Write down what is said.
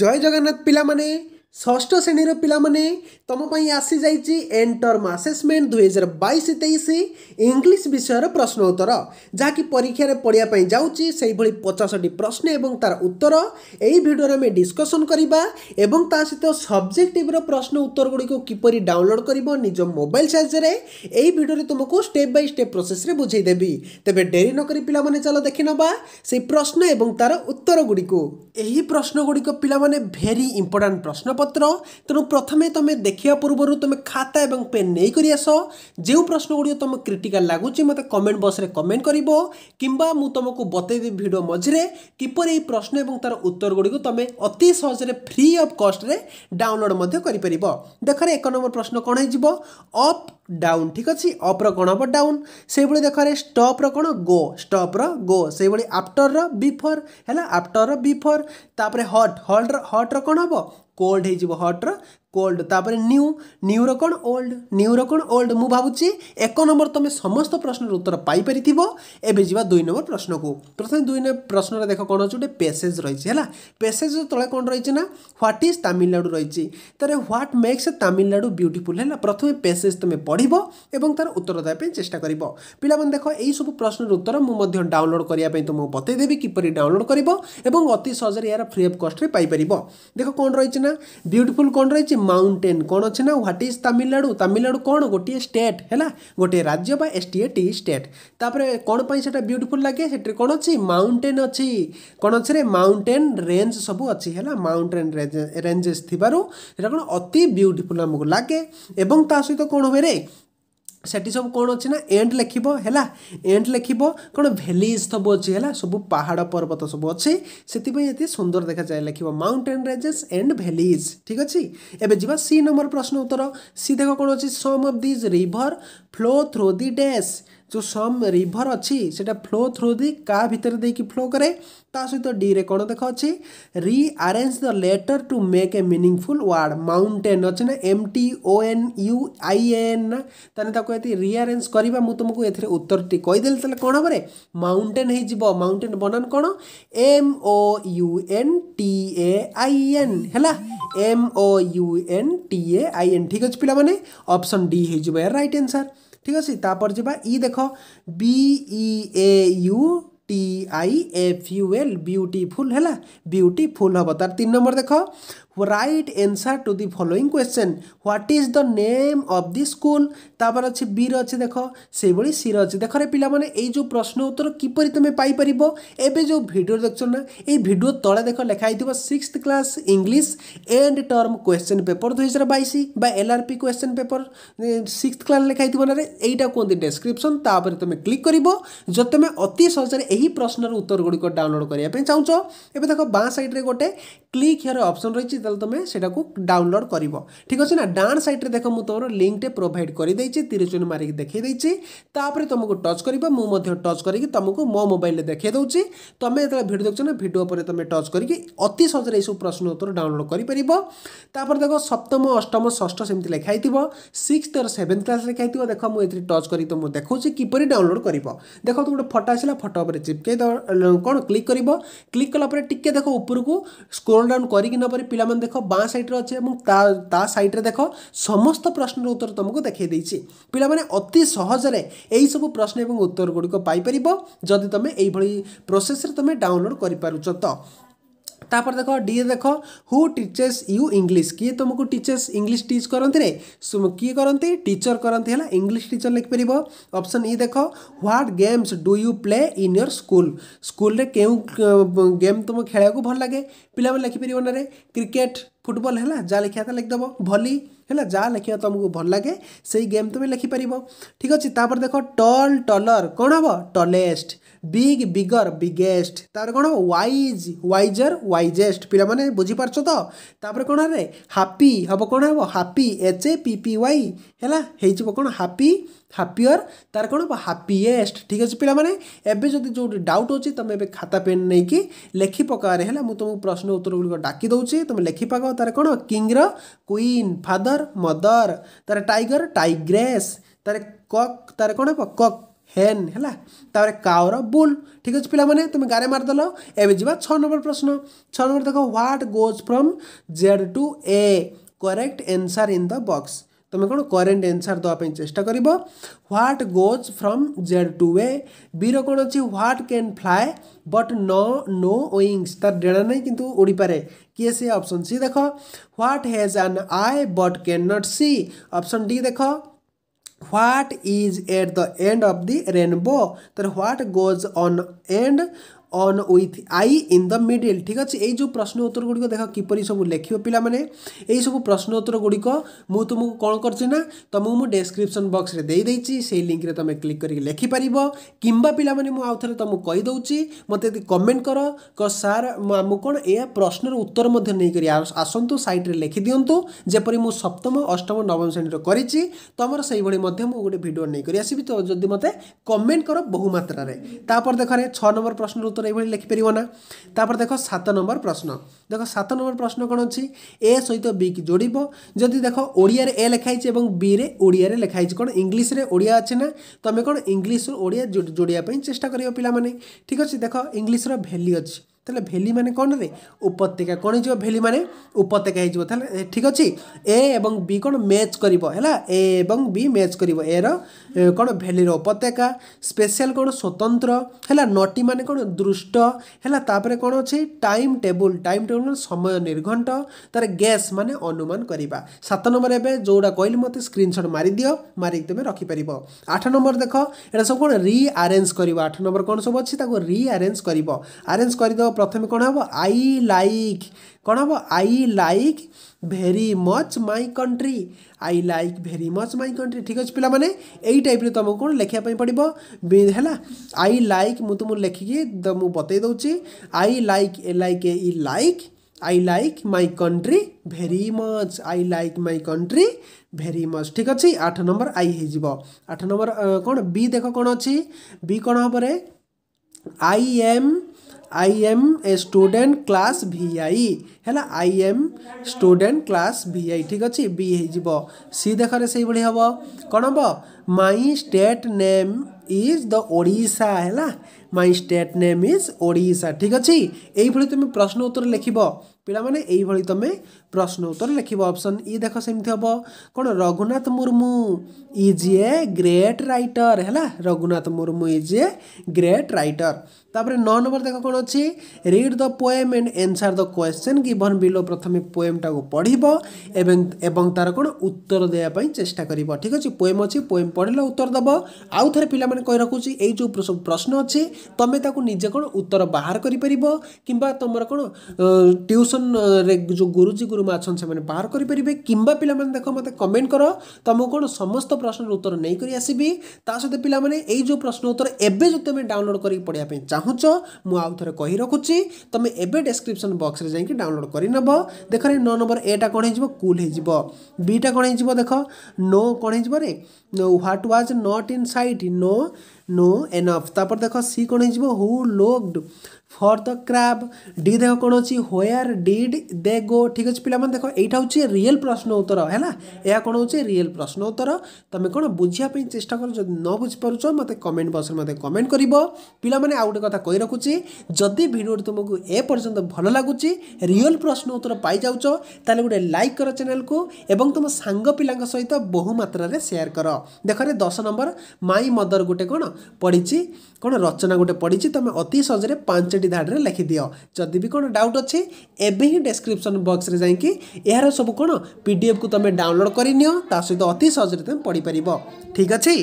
জয় জগন্নাথ ପିଲାମାନେ ষষ্ঠ শ্রেণীর পিলামানে তম আসি যাইছি এন্ড টর্ম আসেসমেন্ট দুই হাজার বাইশ তেইশ ইংলিশ বিষয়ের প্রশ্ন উত্তর যা কি পরীক্ষার পড়া যাচ্ছি সেইভাবে পচাশটি প্রশ্ন এবং তার উত্তর এই ভিডিওরে আমি ডিসকসন করা এবং তা সহ সবজেক্টিভর প্রশ্ন উত্তরগুড়ি কিপর ডাউনলোড করব নিজ মোবাইল সাহায্যে এই ভিডিওরে তোমাকে স্টেপ বাই স্টেপ প্রসেসে বুঝাই দেবি তবে ডেরি নকরি পিলামানে চাল দেখি নেবা সেই প্রশ্ন এবং তার উত্তরগুড়ি এই প্রশ্নগুড়ি পিলামানে ভেরি ইম্পর্টাট প্রশ্ন ପ୍ରଶ୍ନପତ୍ର ତେଣୁ ପ୍ରଥମେ ତୁମେ ଦେଖିବା ପୂର୍ବରୁ ତୁମେ ଖାତା ଏବଂ ପେନ୍ ନେଇକରି ଆସ ଯେଉଁ ପ୍ରଶ୍ନ ଗୁଡ଼ିକ ତୁମ କ୍ରିଟିକାଲ ଲାଗୁଛି ମୋତେ କମେଣ୍ଟ ବକ୍ସରେ କମେଣ୍ଟ କରିବ କିମ୍ବା ମୁଁ ତୁମକୁ ବତେଇଦେବି ଭିଡ଼ିଓ ମଝିରେ କିପରି ଏହି ପ୍ରଶ୍ନ ଏବଂ ତା'ର ଉତ୍ତର ଗୁଡ଼ିକୁ ତୁମେ ଅତି ସହଜରେ ଫ୍ରି ଅଫ୍ କଷ୍ଟରେ ଡାଉନଲୋଡ଼ ମଧ୍ୟ କରିପାରିବ ଦେଖରେ ଏକ ନମ୍ବର ପ୍ରଶ୍ନ କ'ଣ ହେଇଯିବ ଅପ୍ ଡାଉନ୍ ଠିକ୍ ଅଛି ଅପ୍ର କ'ଣ ହେବ ଡାଉନ୍ ସେଇଭଳି ଦେଖରେ ଷ୍ଟପ୍ର କ'ଣ ଗୋ ଷ୍ଟପ୍ର ଗୋ ସେଇଭଳି ଆଫ୍ଟର୍ର ବିଫୋର୍ ହେଲା ଆଫ୍ଟର୍ର ବିଫୋର୍ ତାପରେ ହଟ୍ ହଲ୍ର ହଟ୍ର କ'ଣ ହେବ कोल्ड हॉट्र কোল্ড তাপরে নিউ নিউর কোণ ওল্ড নিউর কোণ ওল্ড মু ভাবুছি এক নম্বর তুমি সমস্ত প্রশ্নর উত্তর পাইপারি এবে যা দুই নম্বর প্রশ্নকু প্রথমে দুই নম্বর প্রশ্নরে দেখ কোণ অছে গোটে পেসেজ রয়েছে হল পেসেজ তলে কোণ রয়েছে না হোয়াট ইজ তামিলনাড়ু রয়েছে তাহলে হোয়াট মেক্স তামিলনাড়ু বিউটিফুল হল প্রথমে পেসেজ তুমি পড়ব এবং তার উত্তর দেওয়া চেষ্টা করব পিলামানে দেখ এইসব প্রশ্নর উত্তর মু ডাউনলোড করা তুমি বতাই দেবি কিপরি ডাউনলোড করব এবং অতি সহজে এর ফ্রি অফ কষ্টে পাইপার দেখ কোণ রয়েছে না বিউটিফুল কোণ রয়েছে ମାଉଣ୍ଟେନ୍ କ'ଣ ଅଛି ନା ହ୍ୱାଟ୍ ଇଜ୍ ତାମିଲନାଡ଼ୁ ତାମିଲନାଡ଼ୁ କ'ଣ ଗୋଟିଏ ଷ୍ଟେଟ୍ ହେଲା ଗୋଟିଏ ରାଜ୍ୟ ବା ଏସ୍ ଟି ଏ ଟି ଷ୍ଟେଟ୍ ତାପରେ କ'ଣ ପାଇଁ ସେଇଟା ବିୟୁଟିଫୁଲ୍ ଲାଗେ ସେଠାରେ କ'ଣ ଅଛି ମାଉଣ୍ଟେନ୍ ଅଛି କ'ଣ ଅଛି ରେ ମାଉଣ୍ଟେନ୍ ରେଞ୍ଜ ସବୁ ଅଛି ହେଲା ମାଉଣ୍ଟେନ୍ ରେଞ୍ଜେସ୍ ଥିବାରୁ ସେଇଟା କ'ଣ ଅତି ବିୟୁଟିଫୁଲ୍ ଆମକୁ ଲାଗେ ଏବଂ ତା ସହିତ କ'ଣ ହୁଏ ରେ ସେଠି ସବୁ କ'ଣ ଅଛି ନା ଏଣ୍ଡ ଲେଖିବ ହେଲା ଏଣ୍ଡ ଲେଖିବ କ'ଣ ଭ୍ୟାଲିଜ୍ ସବୁ ଅଛି ହେଲା ସବୁ ପାହାଡ଼ ପର୍ବତ ସବୁ ଅଛି ସେଥିପାଇଁ ଏତେ ସୁନ୍ଦର ଦେଖାଯାଏ ଲେଖିବ ମାଉଣ୍ଟେନ୍ ରେଜେସ୍ ଏଣ୍ଡ ଭ୍ୟାଲିଜ୍ ଠିକ୍ ଅଛି ଏବେ ଯିବା ସି ନମ୍ବର ପ୍ରଶ୍ନ ଉତ୍ତର ସି ଦେଖ କ'ଣ ଅଛି some of these river flow through the dash ଯେଉଁ ସମ୍ ରିଭର୍ ଅଛି ସେଇଟା ଫ୍ଲୋ ଥ୍ରୁ ଦି କାହା ଭିତରେ ଦେଇକି ଫ୍ଲୋ କରେ ତା ସହିତ ଡିରେ କ'ଣ ଦେଖ ଅଛି rearrange the letter to make a meaningful word mountain ଅଛି ନା M T O N U I N ନା ତାହେଲେ ତାକୁ ଏତି ରିଆରେଞ୍ଜ କରିବା ମୁଁ ତୁମକୁ ଏଥିରେ ଉତ୍ତରଟି କହିଦେଲି ତାହେଲେ କ'ଣ ହବରେ ମାଉଣ୍ଟେନ୍ ହେଇଯିବ ମାଉଣ୍ଟେନ୍ ବନାନ କ'ଣ M O U N T A I N ହେଲା M M O U N T A I N ঠিক আছে পিলামানে অপশন ডি হয়ে রাইট আনসার ঠিক আছে তারপর যা ই দেখ B E A U T I F U L beautiful হল বিউটিফুল হব তার তিন নম্বর দেখ right answer to the following question what is the name of the school তাপরে অছি বি অছি দেখ সেইভাবে সি অছি দেখরে পিলামানে এই যে প্রশ্ন উত্তর কিপরি তুমি পাইপার এবে যে ভিডিও দেখছ না এই ভিডিও তলে দেখ লেখা হয়েছে sixth class English end term question paper দুই হাজার বাইশ বা LRP question paper sixth class লেখা হয়েছে না এইটা কুহতি ডেসক্রিপশন তাপরে তুমি ক্লিক করব যদি তুমি অতি সহজে এই প্রশ্নর উত্তর গুড়ি ডাউনলোড করা চাহুছ এবার দেখ বাঁ সাইড্রে গোটে ক্লিক হিয়ার অপসন রয়েছে তাহলে তুমি সেটা ডাউনলোড করব ঠিক আছে না ডান সাইড্রে দেখ মু তোমার লিঙ্কটে প্রোভাইড করে দিয়েছি তিরচুন মারিকি দেখাই দিয়েছি তাপরে তোমাকে টচ করব মু টচ করি তোমাকে মো মোবাইলে দেখাই দেছি তুমি যেত ভিডিও দেখছ না ভিডিও উপরে তুমি টচ করি অতি সহজে এইসব প্রশ্ন উত্তর ডাউনলোড করে পারিব তাপরে দেখ সপ্তম অষ্টম ষষ্ঠ সেমি লেখা হইব সিক্সথ আর সেভেন্থ ক্লাস লেখা হইব দেখ মু এটি টচ করি তোমাকে দেখছি কিপর ডাউনলোড করব দেখ তুমি গোটে ফটো আসলা ফটো উপরে চিপকাই কোণ ক্লিক করব ক্লিক কলাপরে টিকি দেখ উপরকু স্ক্রোল ସ୍କ୍ରୋଲ ଡାଉନ୍ କରିକି ନେପରେ ପିଲାମାନେ ଦେଖ ବାଁ ସାଇଡ଼୍ରେ ଅଛି ଏବଂ ତା ତା ସାଇଡ଼୍ରେ ଦେଖ ସମସ୍ତ ପ୍ରଶ୍ନର ଉତ୍ତର ତୁମକୁ ଦେଖାଇ ଦେଇଛି ପିଲାମାନେ ଅତି ସହଜରେ ଏହିସବୁ ପ୍ରଶ୍ନ ଏବଂ ଉତ୍ତର ଗୁଡ଼ିକ ପାଇପାରିବ ଯଦି ତୁମେ ଏଇଭଳି ପ୍ରୋସେସ୍ରେ ତୁମେ ଡାଉନଲୋଡ଼୍ କରିପାରୁଛ ତ तापर देख डी देख हू टीचर्स यू इंग्लीश किए तुमको टीचर्स इंग्लीश टीच करती किए करती टीचर करती है इंग्लीश टीचर लिखिपर अपसन इ देख what games do you play in your school school के गेम तुम खेल भल लगे पे लिखिपर ना क्रिकेट फुटबल है जहाँ लिखा था लिखिदेव भली है जहाँ लिखा तुमको भल लगे से गेम तुम्हें लिखिपार ठीक अच्छे देख टल टलर कौन हम टलेस्ट ବିଗ୍ ବିଗର୍ বিগেস্ট তার କଣ ୱାଇଜ୍ ୱାଇଜର୍ ୱାଇଜେଷ୍ଟ ପିଲାମାନେ ବୁଝିପାରୁଛ ତ ତାପରେ କଣ হবে ହାପି ହେବ କଣ ହେବ happy H A P P Y ହେଲା ହେଇଯିବ କଣ ହାପି ହାପିଅର୍ ତାର କ'ଣ ହେବ ହାପିଏଷ୍ଟ ଠିକ୍ ଅଛି ପିଲାମାନେ ଏବେ ଯଦି ଯେଉଁଠି ଡାଉଟ୍ ଅଛି ତୁମେ ଏବେ ଖାତା ପେନ୍ ନେଇକି ଲେଖି ପକାରେ ହେଲା ମୁଁ ତୁମକୁ ପ୍ରଶ୍ନ ଉତ୍ତର ଗୁଡ଼ିକ ଡାକି ଦେଉଛି ତୁମେ ଲେଖିପାକ ତାର କ'ଣ କିଙ୍ଗର କୁଇନ୍ ଫାଦର୍ ମଦର୍ ତାର ଟାଇଗର୍ ଟାଇଗ୍ରେସ୍ ତାର କକ୍ ତାର କ'ଣ ହେବ କକ୍ ହେନ୍ ହେଲା ତାପରେ କାଓର ବୁଲ୍ ଠିକ୍ ଅଛି ପିଲାମାନେ ତୁମେ ଗାରେ ମାରିଦେଲ ଏବେ ଯିବା ଛଅ ନମ୍ବର ପ୍ରଶ୍ନ ଛଅ ନମ୍ବର ଦେଖ what goes from Z to A correct answer in the box ତୁମେ କ'ଣ କରେଣ୍ଟ ଏନ୍ସର୍ ଦେବା ପାଇଁ ଚେଷ୍ଟା କରିବ what goes from Z to A ବିର କ'ଣ ଅଛି ହ୍ୱାଟ୍ କ୍ୟାନ୍ ଫ୍ଲାଏ ବଟ୍ ନ ନୋ ୱିଙ୍ଗସ୍ ତାର ଡେଣା ନାହିଁ କିନ୍ତୁ ଉଡ଼ିପାରେ କିଏ ସେ ଅପସନ୍ ସି ଦେଖ what has an eye but can not see option D ଦେଖ what is at the end of the rainbow then what goes on end on with I in the middle ঠিক আছে এই ଯେଉଁ ପ୍ରଶ୍ନ ଉତ୍ତର ଗୁଡ଼ିକ ଦେଖ କିପରି ସବୁ ଲେଖିବ ପିଲାମାନେ ଏହିସବୁ ପ୍ରଶ୍ନ ଉତ୍ତର ଗୁଡ଼ିକ ମୁଁ ତୁମକୁ କ'ଣ କରିଛି ନା ତୁମକୁ ମୁଁ ଡେସ୍କ୍ରିପସନ୍ ବକ୍ସରେ ଦେଇଦେଇଛି ସେଇ ଲିଙ୍କରେ ତୁମେ କ୍ଲିକ୍ କରିକି ଲେଖିପାରିବ କିମ୍ବା ପିଲାମାନେ ମୁଁ ଆଉ ଥରେ ତୁମକୁ କହିଦେଉଛି ମୋତେ ଯଦି କମେଣ୍ଟ କର କ ସାର୍ ଆମକୁ କ'ଣ ଏହା ପ୍ରଶ୍ନର ଉତ୍ତର ମଧ୍ୟ ନେଇକରି ଆସନ୍ତୁ ସାଇଟ୍ରେ ଲେଖିଦିଅନ୍ତୁ ଯେପରି ମୁଁ ସପ୍ତମ ଅଷ୍ଟମ ନବମ ଶ୍ରେଣୀର କରିଛି ତୁମର ସେଇଭଳି ମଧ୍ୟ ମୁଁ ଗୋଟେ ଭିଡ଼ିଓ ନେଇକରି ଆସିବି ତ ଯଦି ମୋତେ କମେଣ୍ଟ କର ବହୁ ମାତ୍ରାରେ ତାପରେ ଦେଖରେ ଛଅ ନମ୍ବର ପ୍ରଶ୍ନର উত্তর এইভাবে লেখিপারিব না তাপরে দেখ সাত নম্বর প্রশ্ন দেখ সাত নম্বর প্রশ্ন কোণ অছি এ সহিত বি কি যোড়ব যদি দেখ ওড়িয়ার এ লেখা হয়েছে এবং বি রে ওড়িয়ার লেখা হয়েছে কোণ ইংলিশে ওড়িয়া আছে না তুমি কোণ ইংলিশর ওড়িয়া যোড়া চেষ্টা করব পিলামানে ঠিক আছে দেখ ইংলিশর ভ্যালি অছে তাহলে ভ্যালি মানে କ'ଣ ରେ ଉପତ୍ୟକା କ'ଣ ହେଇଯିବ ଭ୍ୟାଲି ମାନେ ଉପତ୍ୟକା ହେଇଯିବ ତାହେଲେ ଠିକ୍ ଅଛି ଏ ଏବଂ ବି କ'ଣ ମ୍ୟାଚ୍ କରିବ ହେଲା ଏ ଏବଂ ବି ମ୍ୟାଚ୍ କରିବ ଏର କ'ଣ ଭ୍ୟାଲିର ଉପତ୍ୟକା ସ୍ପେଶାଲ କ'ଣ ସ୍ୱତନ୍ତ୍ର ହେଲା ନଟି ମାନେ କ'ଣ ଦୃଷ୍ଟ ହେଲା ତାପରେ କ'ଣ ଅଛି ଟାଇମ୍ ଟେବୁଲ୍ ଟାଇମ୍ ଟେବୁଲ୍ ମାନେ ସମୟ ନିର୍ଘଣ୍ଟ ତା'ର ଗ୍ୟାସ୍ ମାନେ ଅନୁମାନ କରିବା ସାତ ନମ୍ବର ଏବେ ଯେଉଁଟା କହିଲି ମୋତେ ସ୍କ୍ରିନ୍ସଟ୍ ମାରିଦିଅ ମାରିକି ତୁମେ ରଖିପାରିବ ଆଠ ନମ୍ବର ଦେଖ ଏଇଟା ସବୁ କ'ଣ ରିଆରେଞ୍ଜ କରିବ ଆଠ ନମ୍ବର କ'ଣ ସବୁ ଅଛି ତାକୁ ରିଆରେଞ୍ଜ କରିବ ଆରେଞ୍ଜ କରିଦେବ প্রথমে କ'ଣ ହେବ ଆଇ ଲାଇକ୍ କ'ଣ ହେବ I like very much my country I like very much my country ଠିକ୍ ଅଛି ପିଲାମାନେ ଏଇ ଟାଇପ୍ରେ ତୁମକୁ କ'ଣ ଲେଖିବା ପାଇଁ ପଡ଼ିବ ହେଲା ଆଇ ଲାଇକ୍ ମୁଁ ତୁମକୁ ଲେଖିକି ମୁଁ ବତେଇ ଦେଉଛି I like a like a E like I like my country very much I like my country very much ଠିକ୍ ଅଛି ଆଠ ନମ୍ବର ଆଇ ହେଇଯିବ ଆଠ ନମ୍ବର କ'ଣ ବି ଦେଖ କ'ଣ ଅଛି ବି କ'ଣ ହେବରେ I am I am a student class VI ହେଲା I am student class V I ଠିକ୍ ଅଛି ବି ହେଇଯିବ ସି ଦେଖରେ ସେଇଭଳି ହେବ କ'ଣ ହେବ my state name is the Odisha ହେଲା my state name is Odisha ଠିକ୍ ଅଛି ଏଇଭଳି ତୁମେ ପ୍ରଶ୍ନ ଉତ୍ତର ଲେଖିବ ପିଲାମାନେ ଏଇଭଳି ତୁମେ ପ୍ରଶ୍ନ ଉତ୍ତର ଲେଖିବ ଅପସନ୍ ଇ ଦେଖ ସେମିତି ହେବ କ'ଣ Raghunath Murmu is a great writer ହେଲା Raghunath Murmu is a great writer ତାପରେ ନଅ ନମ୍ବର ଦେଖ କ'ଣ ଅଛି read the poem and answer the question given below ପ୍ରଥମେ ପୋଏମ୍ଟାକୁ ପଢ଼ିବ ଏବଂ ଏବଂ ତା'ର କ'ଣ ଉତ୍ତର ଦେବା ପାଇଁ ଚେଷ୍ଟା କରିବ ଠିକ୍ ଅଛି ପୋଏମ୍ ଅଛି ପୋଏମ୍ ପଢ଼ିଲେ ଉତ୍ତର ଦେବ ଆଉ ଥରେ ପିଲାମାନେ ମାନେ କହି ରଖୁଛି ଏଇ ଯେଉଁ ସବୁ ପ୍ରଶ୍ନ ଅଛି ତୁମେ ତାକୁ ନିଜେ କ'ଣ ଉତ୍ତର ବାହାର କରିପାରିବ କିମ୍ବା ତୁମର କ'ଣ ଟ୍ୟୁସନ୍ରେ ଯେଉଁ ଗୁରୁଜୀ ଗୁରୁମା ଅଛନ୍ତି ସେମାନେ ବାହାର କରିପାରିବେ କିମ୍ବା ପିଲାମାନେ ଦେଖ ମୋତେ କମେଣ୍ଟ କର ତୁମକୁ କ'ଣ ସମସ୍ତ ପ୍ରଶ୍ନର ଉତ୍ତର ନେଇକରି ଆସିବି ତା ସହିତ ପିଲାମାନେ ଏଇ ଯେଉଁ ପ୍ରଶ୍ନ ଉତ୍ତର ଏବେ ଯଦି ତୁମେ ଡାଉନଲୋଡ଼ କରିକି ପଢ଼ିବା ପାଇଁ ଚାହୁଁଛ ମୁଁ ଆଉ ଥରେ କହି ରଖୁଛି ତୁମେ ଏବେ ଡେସ୍କ୍ରିପସନ୍ ବକ୍ସରେ ଯାଇକି ଡାଉନଲୋଡ଼ କରିନେବ ଦେଖରେ ନଅ ନମ୍ବର ଏଟା କ'ଣ ହେଇଯିବ କୁଲ୍ ହେଇଯିବ ବିଟା କ'ଣ ହେଇଯିବ ଦେଖ ନୋ କ'ଣ ହେଇଯିବ ରେ what was not inside no no enough तापर देख सी कौन हो locked for the crab D দেখ কোণ অছি হোয়ার ডিড দে গো ঠিক আছে পিলামানে দেখ এইটা হচ্ছে রিয়েল প্রশ্ন উত্তর হ্যাঁ এ কোণ হচ্ছে রিয়েল প্রশ্ন উত্তর তুমি কোণ বুঝিয়া চেষ্টা কর যদি ন বুঝি বুঝিপারুছ মতো কমেন্ট বক্সে মতো কমেন্ট করব পিলামানে আউ গোটে কথা কই রাখুছি যদি ভিডিওটি তুমি এ পর্যন্ত ভালো লাগুচি রিয়েল প্রশ্ন উত্তর পাই যাওছ তাহলে গোটে লাইক কর চ্যানেলকু এবং তুম সাঙ্গ পিলাঙ্ক সহিত বহু মাত্রার সেয়ার কর দেখ রে দশ নম্বর মাই মদর গোটে কোণ পড়িছি কোণ রচনা গোটে পড়িছি তুমি অতি সহজে পাঁচ ସେଠି ଧାଡ଼ିରେ ଲେଖିଦିଅ ଯଦି ବି କ'ଣ ଡାଉଟ୍ ଅଛି ଏବେ ହିଁ ଡେସ୍କ୍ରିପସନ୍ ବକ୍ସରେ ଯାଇକି ଏହାର ସବୁ କ'ଣ ପିଡ଼ିଏଫ୍କୁ ତୁମେ ଡାଉନଲୋଡ଼୍ କରିନିଅ ତା ସହିତ ଅତି ସହଜରେ ତୁମେ ପଢ଼ିପାରିବ ଠିକ୍ ଅଛି